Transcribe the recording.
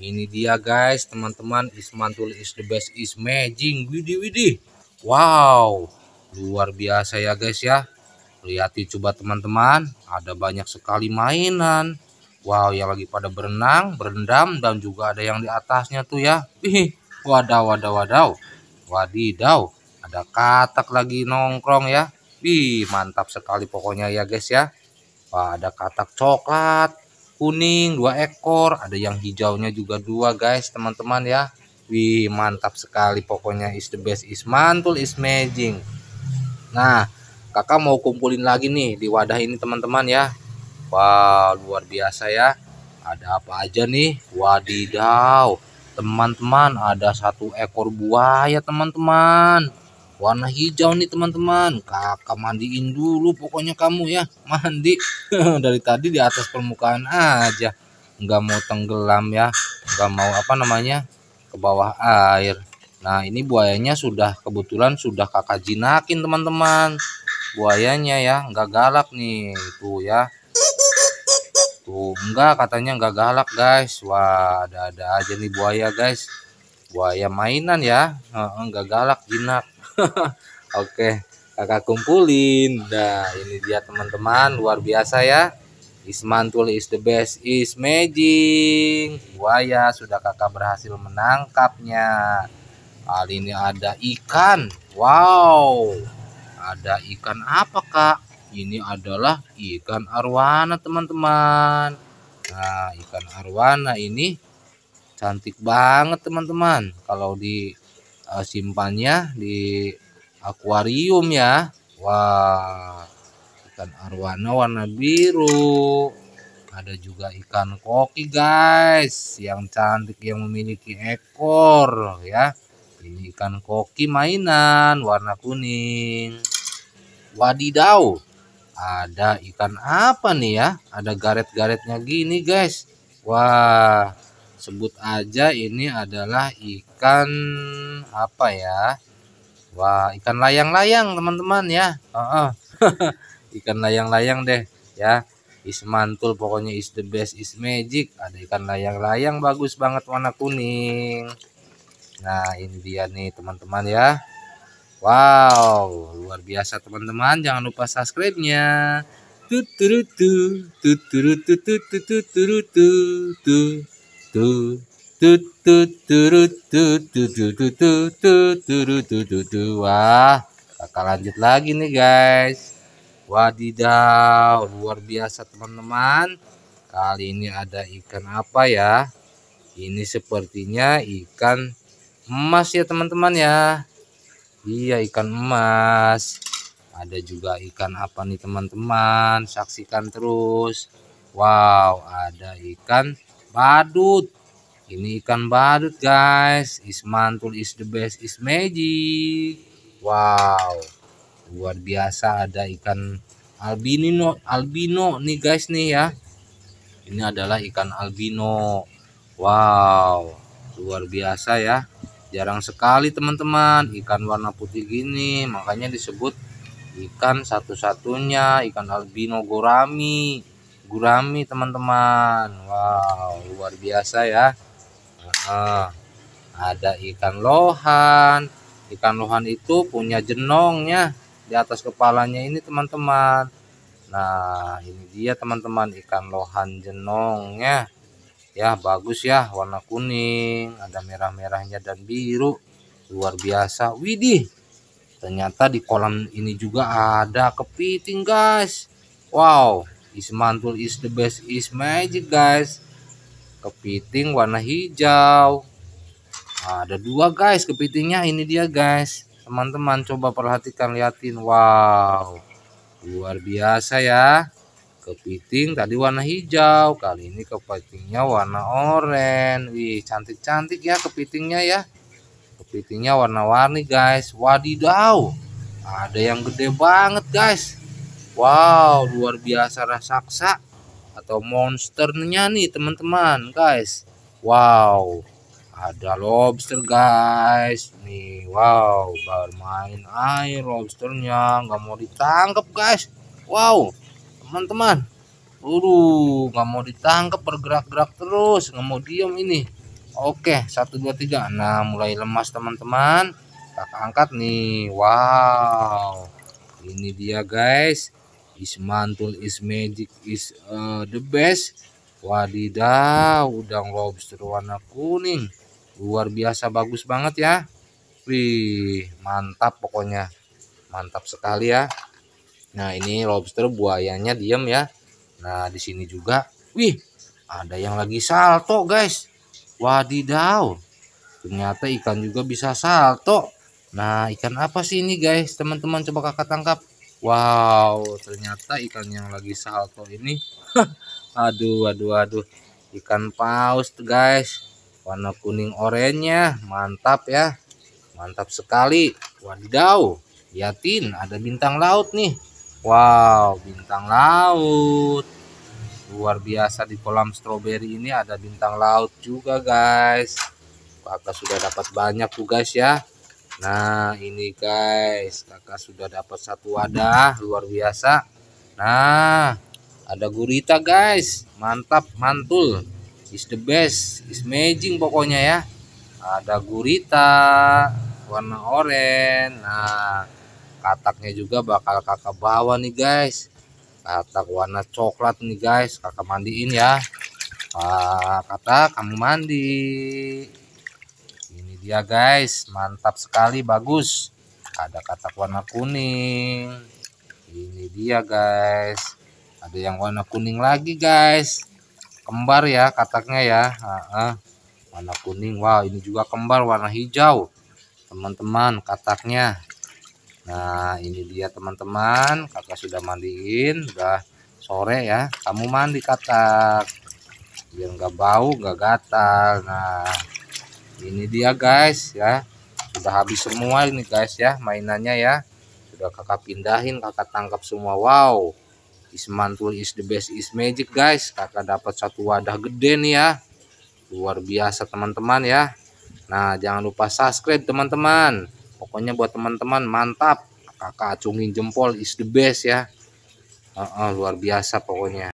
ini dia guys teman-teman Ismantul is the best is magic widih widih wow luar biasa ya guys ya Lihatin coba teman-teman ada banyak sekali mainan wow yang lagi pada berenang berendam dan juga ada yang di atasnya tuh ya Ih, wadaw wadaw wadaw wadidaw ada katak lagi nongkrong ya Wih, mantap sekali pokoknya ya guys ya Wah, ada katak coklat kuning dua ekor ada yang hijaunya juga dua guys teman-teman ya Wih mantap sekali pokoknya is the best is mantul is amazing Nah kakak mau kumpulin lagi nih di wadah ini teman-teman ya Wow luar biasa ya Ada apa aja nih Wadidaw Teman-teman ada satu ekor buaya teman-teman warna hijau nih teman-teman kakak mandiin dulu pokoknya kamu ya mandi dari tadi di atas permukaan aja nggak mau tenggelam ya nggak mau apa namanya ke bawah air nah ini buayanya sudah kebetulan sudah kakak jinakin teman-teman buayanya ya nggak galak nih itu ya tuh enggak katanya nggak galak guys wah ada-ada aja nih buaya guys buaya mainan ya enggak galak jinak Oke, kakak kumpulin. Nah, ini dia teman-teman, luar biasa ya. Ismantul is the best is magic. Buaya sudah kakak berhasil menangkapnya. Kali ini ada ikan. Wow. Ada ikan apa, Kak? Ini adalah ikan arwana, teman-teman. Nah, ikan arwana ini cantik banget, teman-teman. Kalau di uh, simpannya di akuarium ya wah ikan arwana warna biru ada juga ikan koki guys yang cantik yang memiliki ekor ya ini ikan koki mainan warna kuning wadidau, ada ikan apa nih ya ada garet-garetnya gini guys wah sebut aja ini adalah ikan apa ya Wah ikan layang-layang teman-teman ya uh -uh. ikan layang-layang deh ya is mantul pokoknya is the best is magic ada ikan layang-layang bagus banget warna kuning nah ini dia nih teman-teman ya Wow luar biasa teman-teman jangan lupa subscribe-nya tuturu tu tuturu tu tu tu tu tu tu tu tu tu tu tu tu tu tu tu wah bakal lanjut lagi nih guys wadidaw luar biasa teman-teman kali ini ada ikan apa ya ini sepertinya ikan emas ya teman-teman ya iya ikan emas ada juga ikan apa nih teman-teman saksikan terus Wow ada ikan badut ini ikan badut guys is mantul is the best is magic wow luar biasa ada ikan albino albino nih guys nih ya ini adalah ikan albino wow luar biasa ya jarang sekali teman-teman ikan warna putih gini makanya disebut ikan satu-satunya ikan albino gurami gurami teman-teman wow luar biasa ya nah, ada ikan lohan ikan lohan itu punya jenongnya di atas kepalanya ini teman-teman nah ini dia teman-teman ikan lohan jenongnya ya bagus ya warna kuning ada merah-merahnya dan biru luar biasa widih ternyata di kolam ini juga ada kepiting guys wow is mantul is the best is magic guys kepiting warna hijau nah, ada dua guys kepitingnya ini dia guys teman-teman coba perhatikan liatin wow luar biasa ya kepiting tadi warna hijau kali ini kepitingnya warna oranye wih cantik-cantik ya kepitingnya ya kepitingnya warna-warni guys wadidaw ada yang gede banget guys wow luar biasa raksasa atau monsternya nih teman-teman guys wow ada lobster guys nih wow bermain air lobsternya nggak mau ditangkap guys wow teman-teman Waduh, nggak mau ditangkap bergerak-gerak terus, nggak mau diem ini. Oke, satu dua tiga. Nah, mulai lemas teman-teman. Kakak angkat nih. Wow, ini dia guys. Is mantul, is magic is uh, the best. Wadidaw, udang lobster warna kuning. Luar biasa bagus banget ya. Wih, mantap pokoknya. Mantap sekali ya. Nah, ini lobster buayanya diem ya. Nah, di sini juga. Wih, ada yang lagi salto, guys. Wadidaw. Ternyata ikan juga bisa salto. Nah, ikan apa sih ini, guys? Teman-teman coba Kakak tangkap. Wow, ternyata ikan yang lagi salto ini. aduh, aduh, aduh. Ikan paus guys. Warna kuning oranye, mantap ya. Mantap sekali. Wadidaw. Liatin, ada bintang laut nih. Wow, bintang laut. Luar biasa di kolam stroberi ini ada bintang laut juga guys. Kakak sudah dapat banyak tuh guys ya. Nah ini guys kakak sudah dapat satu wadah luar biasa Nah ada gurita guys mantap mantul is the best is amazing pokoknya ya ada gurita warna oranye nah kataknya juga bakal kakak bawa nih guys katak warna coklat nih guys kakak mandiin ya Wah, katak kamu mandi dia guys mantap sekali bagus ada katak warna kuning ini dia guys ada yang warna kuning lagi guys kembar ya kataknya ya uh warna kuning wow ini juga kembar warna hijau teman-teman kataknya nah ini dia teman-teman kakak sudah mandiin udah sore ya kamu mandi katak biar nggak bau nggak gatal nah ini dia guys ya sudah habis semua ini guys ya mainannya ya sudah kakak pindahin kakak tangkap semua wow is mantul is the best is magic guys kakak dapat satu wadah gede nih ya luar biasa teman-teman ya nah jangan lupa subscribe teman-teman pokoknya buat teman-teman mantap kakak acungin jempol is the best ya uh -uh, luar biasa pokoknya